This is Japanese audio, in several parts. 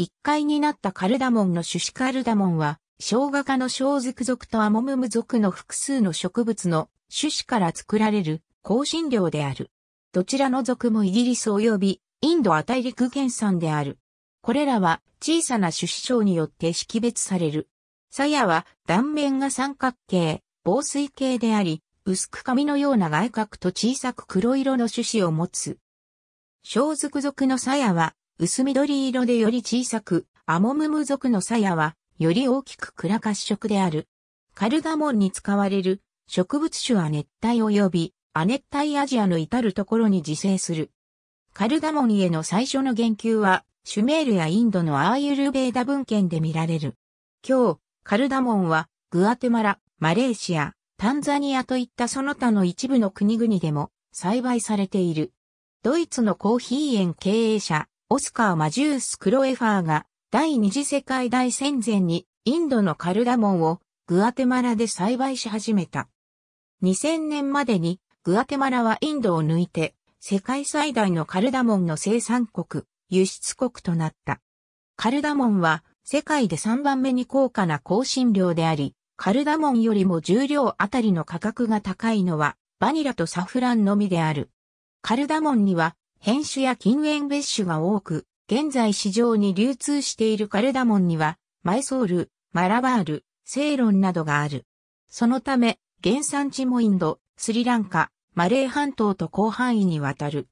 1階になったカルダモンの種子カルダモンは、生姜科の小属属とアモムム属の複数の植物の種子から作られる香辛料である。どちらの属もイギリス及びインドア大陸原産である。これらは小さな種子症によって識別される。鞘は断面が三角形、防水形であり、薄く紙のような外角と小さく黒色の種子を持つ。小属属の鞘は薄緑色でより小さく、アモムム族の鞘は、より大きく暗褐色である。カルダモンに使われる植物種は熱帯及び亜熱帯アジアの至るところに自生する。カルダモンへの最初の言及は、シュメールやインドのアーユルベーダ文献で見られる。今日、カルダモンは、グアテマラ、マレーシア、タンザニアといったその他の一部の国々でも栽培されている。ドイツのコーヒー園経営者、オスカー・マジュース・クロエファーが第二次世界大戦前にインドのカルダモンをグアテマラで栽培し始めた。2000年までにグアテマラはインドを抜いて世界最大のカルダモンの生産国、輸出国となった。カルダモンは世界で3番目に高価な香辛料であり、カルダモンよりも重量あたりの価格が高いのはバニラとサフランのみである。カルダモンには変種や禁煙別種が多く、現在市場に流通しているカルダモンには、マイソール、マラバール、セイロンなどがある。そのため、原産地もインド、スリランカ、マレー半島と広範囲にわたる。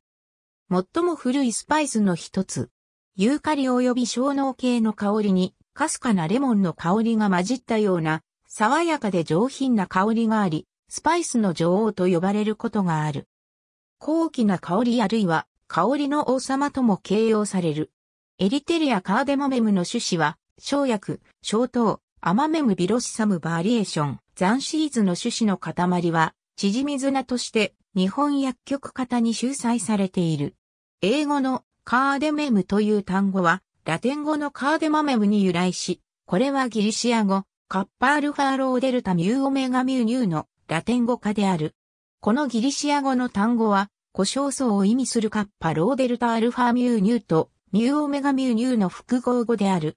最も古いスパイスの一つ。ユーカリ及び小脳系の香りに、かすかなレモンの香りが混じったような、爽やかで上品な香りがあり、スパイスの女王と呼ばれることがある。高貴な香りあるいは香りの王様とも形容される。エリテリアカーデマメムの種子は、生薬、小糖、アマメムビロシサムバリエーション、ザンシーズの種子の塊は、縮み綱として日本薬局型に収載されている。英語のカーデメムという単語は、ラテン語のカーデマメムに由来し、これはギリシア語、カッパールファーローデルタミューオメガミューニューのラテン語化である。このギリシア語の単語は、故障層を意味するカッパローデルタアルファミューニューとミューオメガミューニューの複合語である。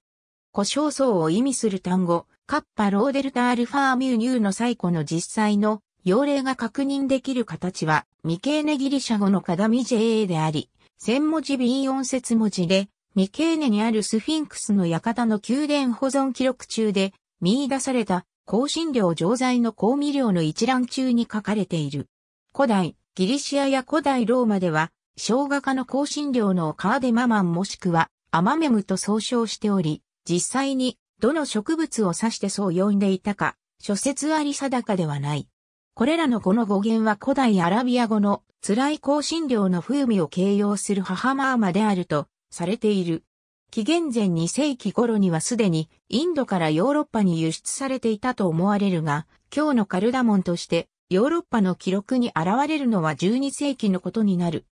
故障層を意味する単語、カッパローデルタアルファミューニューの最古の実際の用例が確認できる形は未経ネギリシャ語のカダミ JA であり、千文字 B 音節文字で未経ネにあるスフィンクスの館の宮殿保存記録中で見出された香辛料錠剤の香味料の一覧中に書かれている。古代、ギリシアや古代ローマでは、生姜科の香辛料のカーデママンもしくはアマメムと総称しており、実際にどの植物を指してそう呼んでいたか、諸説あり定かではない。これらの語の語源は古代アラビア語の辛い香辛料の風味を形容する母マーマであるとされている。紀元前2世紀頃にはすでにインドからヨーロッパに輸出されていたと思われるが、今日のカルダモンとしてヨーロッパの記録に現れるのは12世紀のことになる。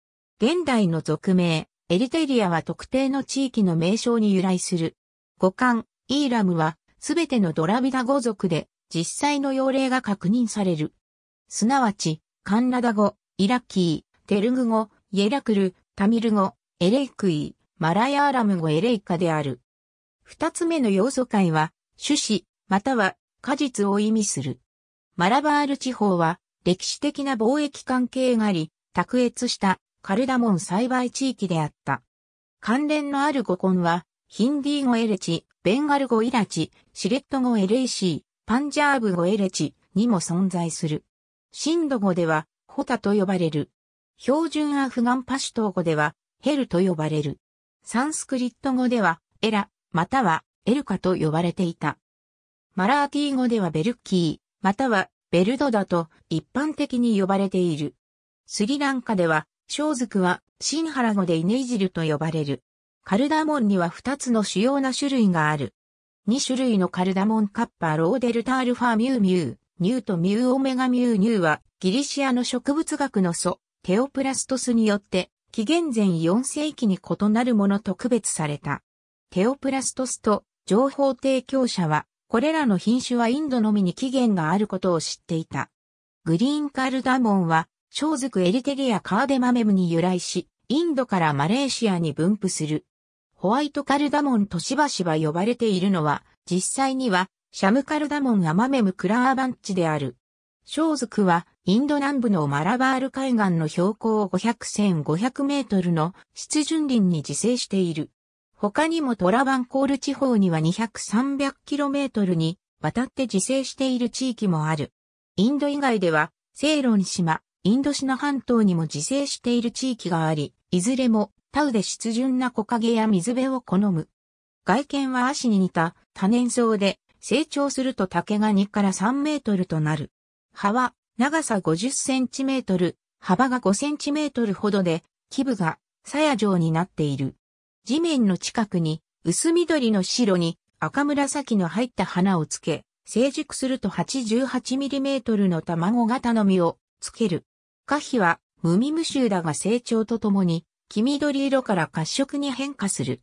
現代の俗名、エリテリアは特定の地域の名称に由来する。五感、イーラムは、すべてのドラビダ語族で、実際の用例が確認される。すなわち、カンラダ語、イラキー、テルグ語、イエラクル、タミル語、エレイクイー、マラヤーラム語エレイカである。二つ目の要素解は、種子、または果実を意味する。マラバール地方は歴史的な貿易関係があり、卓越したカルダモン栽培地域であった。関連のある語根は、ヒンディー語エレチ、ベンガル語イラチ、シレット語エレイシー、パンジャーブ語エレチにも存在する。シンド語では、ホタと呼ばれる。標準アフガンパシュトー語では、ヘルと呼ばれる。サンスクリット語では、エラ、または、エルカと呼ばれていた。マラーティー語ではベルキー、またはベルドダと一般的に呼ばれている。スリランカでは、小族はシンハラ語でイネイジルと呼ばれる。カルダモンには2つの主要な種類がある。2種類のカルダモンカッパーローデルタールファミューミュー、ニューとミューオメガミューニューはギリシアの植物学の祖、テオプラストスによって紀元前4世紀に異なるものと区別された。テオプラストスと情報提供者はこれらの品種はインドのみに起源があることを知っていた。グリーンカルダモンは、小属エリテリアカーデマメムに由来し、インドからマレーシアに分布する。ホワイトカルダモンとしばしば呼ばれているのは、実際には、シャムカルダモンアマメムクラーバンチである。小族は、インド南部のマラバール海岸の標高500 1500メートルの湿潤林に自生している。他にもトラバンコール地方には 200-300km にわたって自生している地域もある。インド以外では、セイロン島、インドシナ半島にも自生している地域があり、いずれもタウで湿潤な木陰や水辺を好む。外見は足に似た多年草で、成長すると竹が2から3メートルとなる。葉は長さ50センチメートル、幅が5センチメートルほどで、基部が鞘状になっている。地面の近くに薄緑の白に赤紫の入った花をつけ、成熟すると 88mm の卵型の実をつける。花皮は無味無臭だが成長とともに黄緑色から褐色に変化する。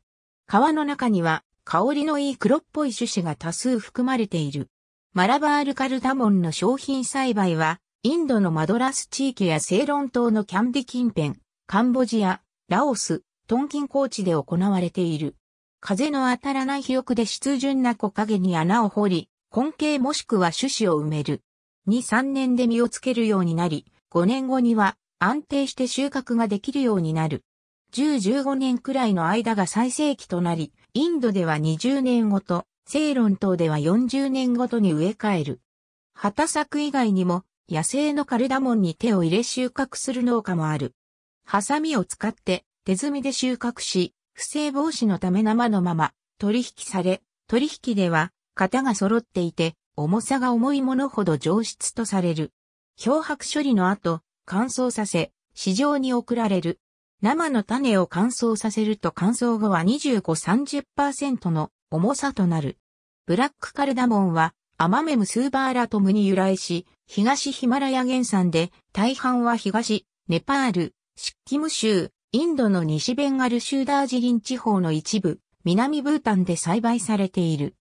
皮の中には香りのいい黒っぽい種子が多数含まれている。マラバールカルダモンの商品栽培は、インドのマドラス地域やセイロン島のキャンディ近辺、カンボジア、ラオス、トンキン高地で行われている。風の当たらない肥沃で湿潤な木陰に穴を掘り、根茎もしくは種子を埋める。2、3年で実をつけるようになり、5年後には安定して収穫ができるようになる。10、15年くらいの間が最盛期となり、インドでは20年ごと、セイロン等では40年ごとに植え替える。畑作以外にも、野生のカルダモンに手を入れ収穫する農家もある。ハサミを使って手摘みで収穫し、不正防止のため生のまま取引され、取引では型が揃っていて、重さが重いものほど上質とされる。漂白処理の後、乾燥させ、市場に送られる。生の種を乾燥させると乾燥後は25-30%の重さとなる。ブラックカルダモンはアマメムスーバーラトムに由来し、東ヒマラヤ原産で大半は東、ネパール、シッキム州、インドの西ベンガル州ダージリン地方の一部、南ブータンで栽培されている。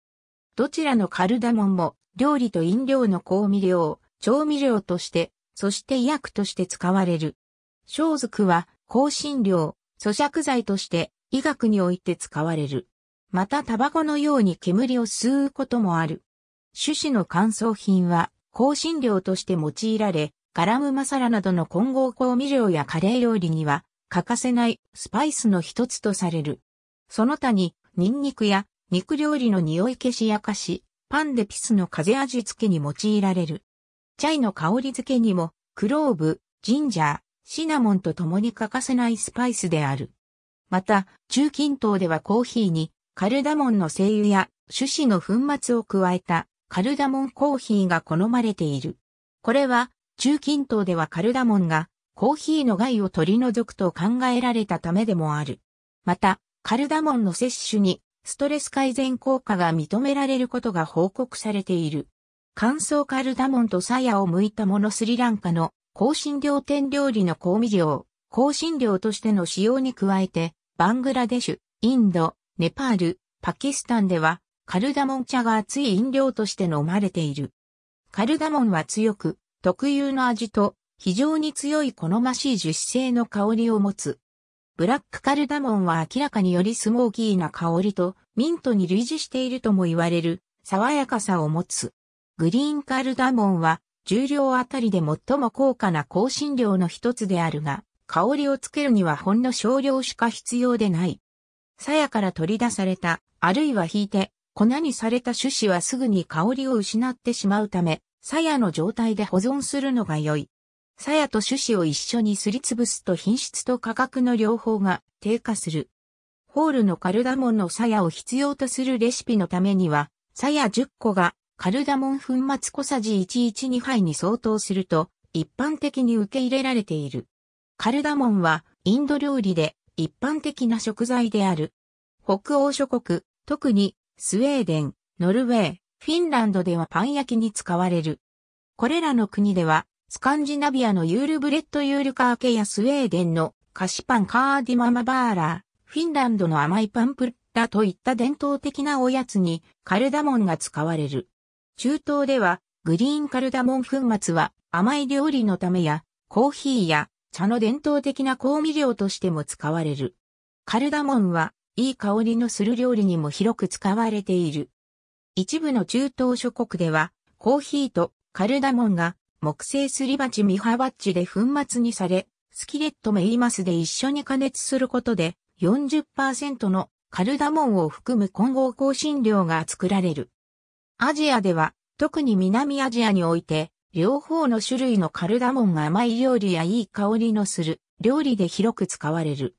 どちらのカルダモンも、料理と飲料の香味料、調味料として、そして医薬として使われる。小族は、香辛料、咀嚼剤として医学において使われる。またタバコのように煙を吸うこともある。種子の乾燥品は香辛料として用いられ、ガラムマサラなどの混合香味料やカレー料理には欠かせないスパイスの一つとされる。その他に、ニンニクや肉料理の匂い消しや菓子、パンでピスの風味付けに用いられる。チャイの香り付けにも、クローブ、ジンジャー、シナモンと共に欠かせないスパイスである。また、中近東ではコーヒーに、カルダモンの精油や種子の粉末を加えたカルダモンコーヒーが好まれている。これは、中近東ではカルダモンがコーヒーの害を取り除くと考えられたためでもある。また、カルダモンの摂取にストレス改善効果が認められることが報告されている。乾燥カルダモンと鞘を剥いたものスリランカの香辛料店料理の香味料、香辛料としての使用に加えて、バングラデシュ、インド、ネパール、パキスタンでは、カルダモン茶が熱い飲料として飲まれている。カルダモンは強く、特有の味と非常に強い好ましい樹脂性の香りを持つ。ブラックカルダモンは明らかによりスモーキーな香りとミントに類似しているとも言われる爽やかさを持つ。グリーンカルダモンは重量あたりで最も高価な香辛料の一つであるが、香りをつけるにはほんの少量しか必要でない。鞘から取り出された、あるいは引いて、粉にされた種子はすぐに香りを失ってしまうため、鞘の状態で保存するのが良い。鞘と種子を一緒にすりつぶすと品質と価格の両方が低下する。ホールのカルダモンの鞘を必要とするレシピのためには、鞘10個がカルダモン粉末小さじ112杯に相当すると一般的に受け入れられている。カルダモンはインド料理で一般的な食材である。北欧諸国、特にスウェーデン、ノルウェー、フィンランドではパン焼きに使われる。これらの国ではスカンジナビアのユールブレッドユールカーケやスウェーデンの菓子パンカーディママバーラー、フィンランドの甘いパンプッタといった伝統的なおやつにカルダモンが使われる。中東ではグリーンカルダモン粉末は甘い料理のためやコーヒーや茶の伝統的な香味料としても使われる。カルダモンはいい香りのする料理にも広く使われている。一部の中東諸国ではコーヒーとカルダモンが木製すり鉢ミハバッチで粉末にされ、スキレットメイマスで一緒に加熱することで40%のカルダモンを含む混合香辛料が作られる。アジアでは、特に南アジアにおいて、両方の種類のカルダモンが甘い料理やいい香りのする料理で広く使われる。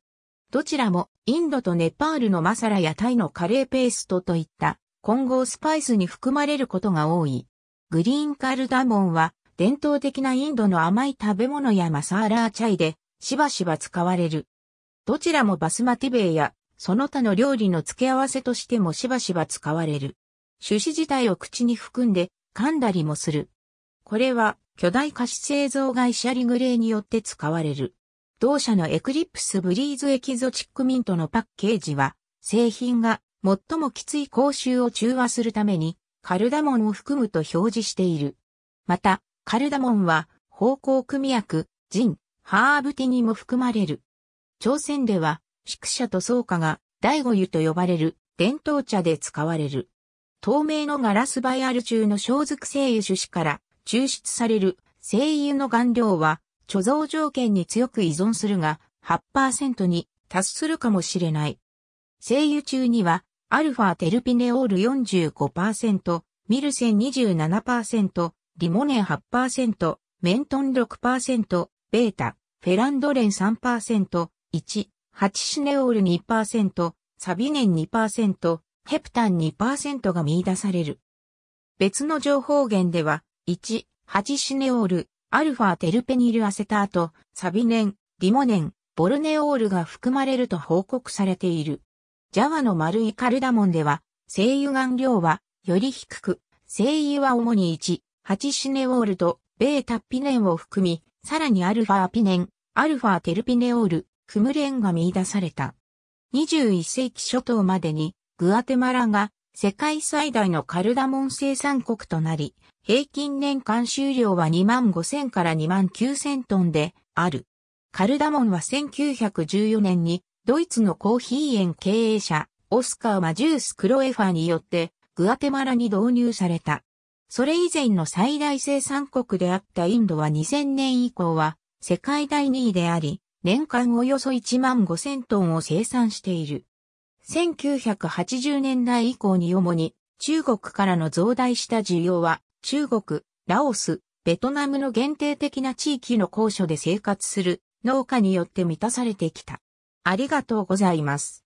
どちらもインドとネパールのマサラやタイのカレーペーストといった混合スパイスに含まれることが多い。グリーンカルダモンは伝統的なインドの甘い食べ物やマサーラーチャイで、しばしば使われる。どちらもバスマティベイや、その他の料理の付け合わせとしてもしばしば使われる。種子自体を口に含んで噛んだりもする。これは巨大菓子製造会社リグレーによって使われる。同社のエクリプスブリーズエキゾチックミントのパッケージは、製品が最もきつい口臭を中和するために、カルダモンを含むと表示している。また、カルダモンは、芳香組薬、ジン、ハーブティにも含まれる。朝鮮では、宿舎と草花が、大五湯と呼ばれる、伝統茶で使われる。透明のガラスバイアル中の小豆精油種子から抽出される精油の顔料は、貯蔵条件に強く依存するが、8%に達するかもしれない。精油中には、アルファテルピネオール45%、ミルセン27%、リモネン8%、メントン6%、ベータ、フェランドレン3%、1、チシネオール2%、サビネン2%、ヘプタン2%が見出される。別の情報源では、1、チシネオール、アルファテルペニルアセタート、サビネン、リモネン、ボルネオールが含まれると報告されている。ジャワの丸いカルダモンでは、精油含量はより低く、精油は主に1、8シネオールとベータピネンを含み、さらにアルファピネン、アルファテルピネオール、クムレンが見出された。21世紀初頭までに、グアテマラが世界最大のカルダモン生産国となり、平均年間収量は2万5000から2万9000トンである。カルダモンは1914年にドイツのコーヒー園経営者オスカー・マジュース・クロエファーによってグアテマラに導入された。それ以前の最大生産国であったインドは2000年以降は世界第2位であり、年間およそ1万5000トンを生産している。1980年代以降に主に中国からの増大した需要は中国、ラオス、ベトナムの限定的な地域の高所で生活する農家によって満たされてきた。ありがとうございます。